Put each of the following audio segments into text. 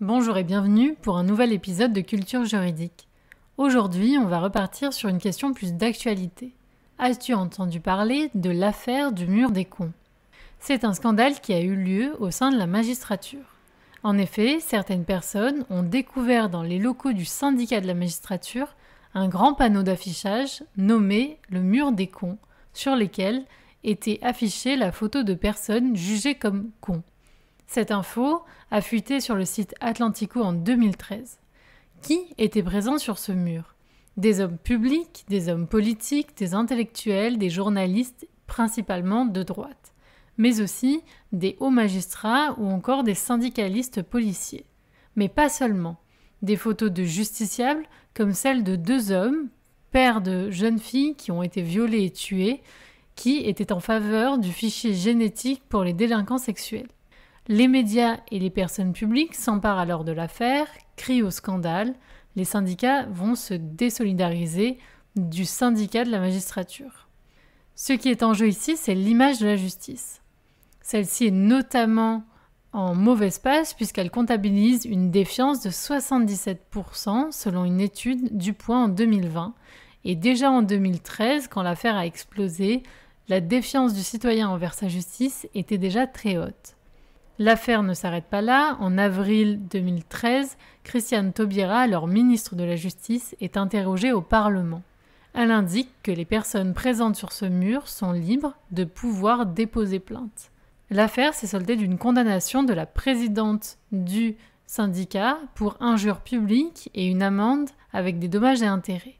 Bonjour et bienvenue pour un nouvel épisode de Culture juridique. Aujourd'hui, on va repartir sur une question plus d'actualité. As-tu entendu parler de l'affaire du mur des cons C'est un scandale qui a eu lieu au sein de la magistrature. En effet, certaines personnes ont découvert dans les locaux du syndicat de la magistrature un grand panneau d'affichage nommé le mur des cons, sur lequel était affichée la photo de personnes jugées comme cons. Cette info a fuité sur le site Atlantico en 2013. Qui était présent sur ce mur Des hommes publics, des hommes politiques, des intellectuels, des journalistes, principalement de droite, mais aussi des hauts magistrats ou encore des syndicalistes policiers. Mais pas seulement. Des photos de justiciables, comme celle de deux hommes, pères de jeunes filles qui ont été violées et tuées, qui étaient en faveur du fichier génétique pour les délinquants sexuels. Les médias et les personnes publiques s'emparent alors de l'affaire, crient au scandale, les syndicats vont se désolidariser du syndicat de la magistrature. Ce qui est en jeu ici, c'est l'image de la justice. Celle-ci est notamment en mauvaise passe puisqu'elle comptabilise une défiance de 77% selon une étude du point en 2020. Et déjà en 2013, quand l'affaire a explosé, la défiance du citoyen envers sa justice était déjà très haute. L'affaire ne s'arrête pas là. En avril 2013, Christiane Taubira, alors ministre de la Justice, est interrogée au Parlement. Elle indique que les personnes présentes sur ce mur sont libres de pouvoir déposer plainte. L'affaire s'est soldée d'une condamnation de la présidente du syndicat pour injure publique et une amende avec des dommages et intérêts,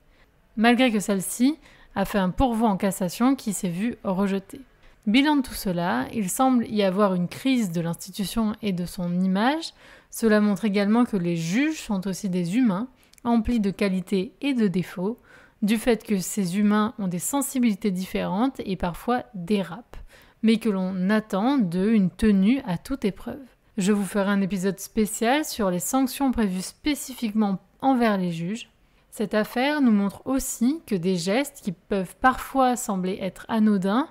malgré que celle-ci a fait un pourvoi en cassation qui s'est vu rejeté. Bilan de tout cela, il semble y avoir une crise de l'institution et de son image. Cela montre également que les juges sont aussi des humains, emplis de qualités et de défauts, du fait que ces humains ont des sensibilités différentes et parfois dérapent, mais que l'on attend d'eux une tenue à toute épreuve. Je vous ferai un épisode spécial sur les sanctions prévues spécifiquement envers les juges. Cette affaire nous montre aussi que des gestes qui peuvent parfois sembler être anodins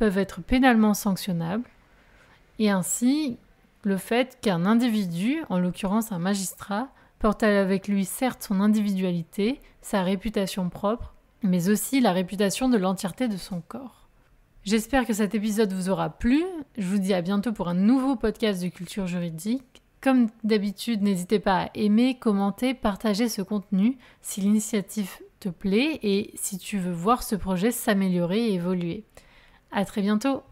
peuvent être pénalement sanctionnables. Et ainsi, le fait qu'un individu, en l'occurrence un magistrat, porte avec lui certes son individualité, sa réputation propre, mais aussi la réputation de l'entièreté de son corps. J'espère que cet épisode vous aura plu. Je vous dis à bientôt pour un nouveau podcast de culture juridique. Comme d'habitude, n'hésitez pas à aimer, commenter, partager ce contenu si l'initiative te plaît et si tu veux voir ce projet s'améliorer et évoluer. À très bientôt